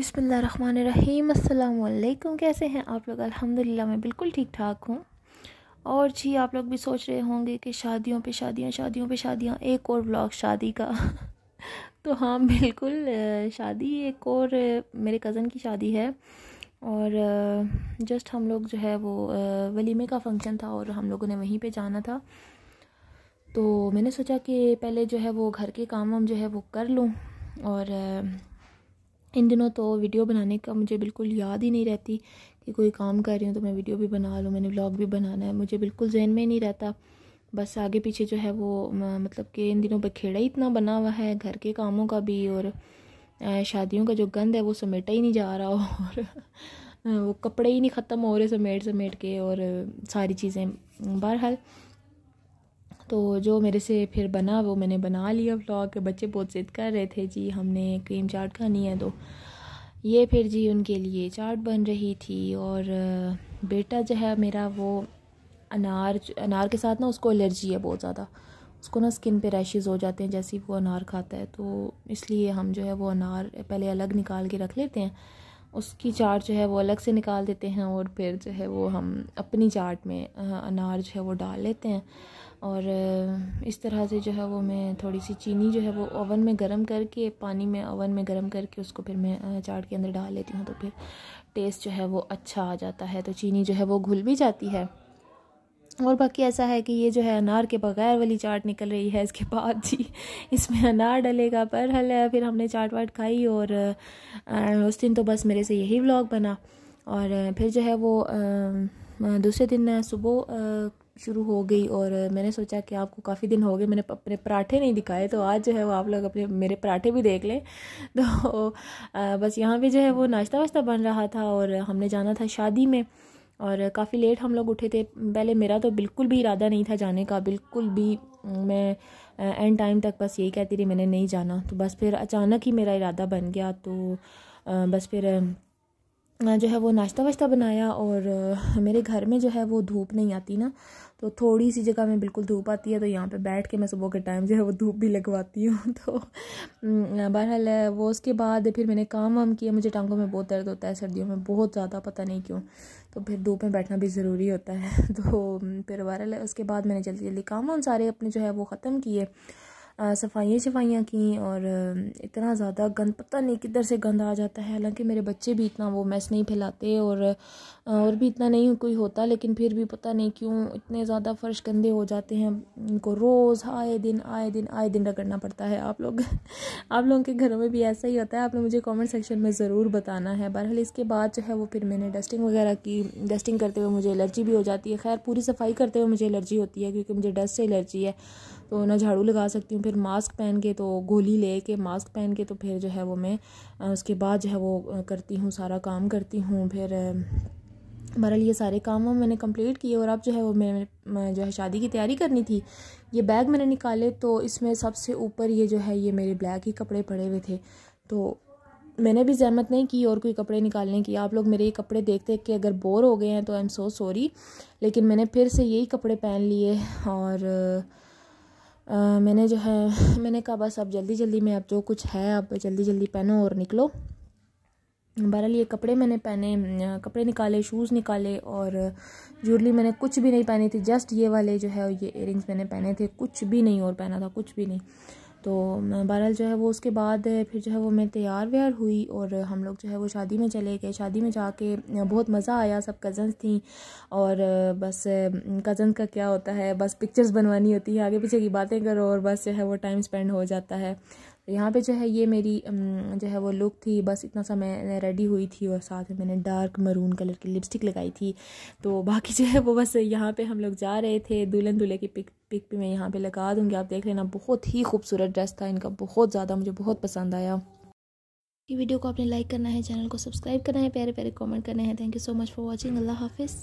बिसमीम अल्लाम कैसे हैं आप लोग अल्हम्दुलिल्लाह मैं बिल्कुल ठीक ठाक हूँ और जी आप लोग भी सोच रहे होंगे कि शादियों पे शादियाँ शादियों पे शादियाँ एक और ब्लॉग शादी का तो हाँ बिल्कुल शादी एक और मेरे कज़न की शादी है और जस्ट हम लोग जो है वो वलीमे का फंक्शन था और हम लोगों ने वहीं पर जाना था तो मैंने सोचा कि पहले जो है वो घर के काम हम जो है वो कर लूँ और इन दिनों तो वीडियो बनाने का मुझे बिल्कुल याद ही नहीं रहती कि कोई काम कर रही हूँ तो मैं वीडियो भी बना लूँ मैंने व्लॉग भी बनाना है मुझे बिल्कुल जहन में ही नहीं रहता बस आगे पीछे जो है वो मतलब कि इन दिनों बखेड़ा ही इतना बना हुआ है घर के कामों का भी और शादियों का जो गंद है वो समेटा ही नहीं जा रहा और वो कपड़े ही नहीं ख़त्म हो रहे समेट समेट के और सारी चीज़ें बहरहाल तो जो मेरे से फिर बना वो मैंने बना लिया व्लॉग बच्चे बहुत जिद कर रहे थे जी हमने क्रीम चाट खानी है तो ये फिर जी उनके लिए चाट बन रही थी और बेटा जो है मेरा वो अनार अनार के साथ ना उसको एलर्जी है बहुत ज़्यादा उसको ना स्किन पे रैशेज़ हो जाते हैं जैसे ही वो अनार खाता है तो इसलिए हम जो है वो अनार पहले अलग निकाल के रख लेते हैं उसकी चाट जो है वो अलग से निकाल देते हैं और फिर जो है वो हम अपनी चाट में अनार जो है वो डाल लेते हैं और इस तरह से जो है वो मैं थोड़ी सी चीनी जो है वो ओवन में गर्म करके पानी में ओवन में गर्म करके उसको फिर मैं चाट के अंदर डाल लेती हूँ तो फिर टेस्ट जो है वो अच्छा आ जाता है तो चीनी जो है वो घुल भी जाती है और बाकी ऐसा है कि ये जो है अनार के बगैर वाली चाट निकल रही है इसके बाद जी इसमें अनार डलेगा पर हल है फिर हमने चाट वाट खाई और उस दिन तो बस मेरे से यही व्लॉग बना और फिर जो है वो दूसरे दिन सुबह शुरू हो गई और मैंने सोचा कि आपको काफ़ी दिन हो गए मैंने अपने पराठे नहीं दिखाए तो आज जो है वो आप लोग अपने मेरे पराठे भी देख लें तो बस यहाँ भी जो है वो नाश्ता वाश्ता बन रहा था और हमने जाना था शादी में और काफ़ी लेट हम लोग उठे थे पहले मेरा तो बिल्कुल भी इरादा नहीं था जाने का बिल्कुल भी मैं एंड टाइम तक बस यही कहती रही मैंने नहीं जाना तो बस फिर अचानक ही मेरा इरादा बन गया तो बस फिर जो है वो नाश्ता वाश्ता बनाया और मेरे घर में जो है वो धूप नहीं आती ना तो थोड़ी सी जगह में बिल्कुल धूप आती है तो यहाँ पे बैठ के मैं सुबह के टाइम जो है वो धूप भी लगवाती हूँ तो बहरहाल वो उसके बाद फिर मैंने काम वाम किया मुझे टांगों में बहुत दर्द होता है सर्दियों में बहुत ज़्यादा पता नहीं क्यों तो फिर धूप में बैठना भी ज़रूरी होता है तो फिर बहरहाल उसके बाद मैंने जल्दी जल्दी काम वाम सारे अपने जो है वो ख़त्म किए सफाइयाँ शफाइयाँ की और इतना ज़्यादा गंद पता नहीं किधर से गंद आ जाता है हालांकि मेरे बच्चे भी इतना वो मैस नहीं फैलाते और और भी इतना नहीं कोई होता लेकिन फिर भी पता नहीं क्यों इतने ज़्यादा फ़र्श गंदे हो जाते हैं उनको रोज़ आए दिन आए दिन आए दिन रगड़ना पड़ता है आप लोग आप लोगों के घरों में भी ऐसा ही होता है आप लोग मुझे कॉमेंट सेक्शन में ज़रूर बताना है बहरहाल इसके बाद जो है वो फिर मैंने डस्टिंग वगैरह की डस्टिंग करते हुए मुझे एलर्जी भी हो जाती है खैर पूरी सफाई करते हुए मुझे एलर्जी होती है क्योंकि मुझे डस्ट से एलर्जी है तो ना झाड़ू लगा सकती हूँ फिर मास्क पहन के तो गोली ले के मास्क पहन के तो फिर जो है वो मैं उसके बाद जो है वो करती हूँ सारा काम करती हूँ फिर बहरहाल ये सारे काम वो मैंने कंप्लीट किए और अब जो है वो मैं जो है शादी की तैयारी करनी थी ये बैग मैंने निकाले तो इसमें सबसे ऊपर ये जो है ये मेरे ब्लैक ही कपड़े पड़े हुए थे तो मैंने भी जहमत नहीं की और कोई कपड़े निकालने की आप लोग मेरे ये कपड़े देखते देख के अगर बोर हो गए हैं तो आई एम सो सॉरी लेकिन मैंने फिर से यही कपड़े पहन लिए और मैंने जो है मैंने कहा बस अब जल्दी जल्दी में अब जो कुछ है आप जल्दी जल्दी पहनो और निकलो बहरहाल ये कपड़े मैंने पहने कपड़े निकाले शूज़ निकाले और ज्वेलरी मैंने कुछ भी नहीं पहनी थी जस्ट ये वाले जो है ये इयर मैंने पहने थे कुछ भी नहीं और पहना था कुछ भी नहीं तो बहरहाल जो है वो उसके बाद फिर जो है वो मैं तैयार व्यार हुई और हम लोग जो है वो शादी में चले गए शादी में जाके बहुत मज़ा आया सब कज़न्स थी और बस कज़न का क्या होता है बस पिक्चर्स बनवानी होती है आगे पीछे की बातें करो और बस जो है वो टाइम स्पेंड हो जाता है यहाँ पे जो है ये मेरी जो है वो लुक थी बस इतना सा मैं रेडी हुई थी और साथ में मैंने डार्क मरून कलर की लिपस्टिक लगाई थी तो बाकी जो है वो बस यहाँ पे हम लोग जा रहे थे दुल्हन दूल्हे की पिक पिक भी मैं यहाँ पे लगा दूँगी आप देख लेना बहुत ही खूबसूरत ड्रेस था इनका बहुत ज़्यादा मुझे बहुत पसंद आया ये वीडियो को आपने लाइक करना है चैनल को सब्सक्राइब करना है प्यारे प्यारे कॉमेंट करना है thank you so much for watching अल्लाह हाफिज़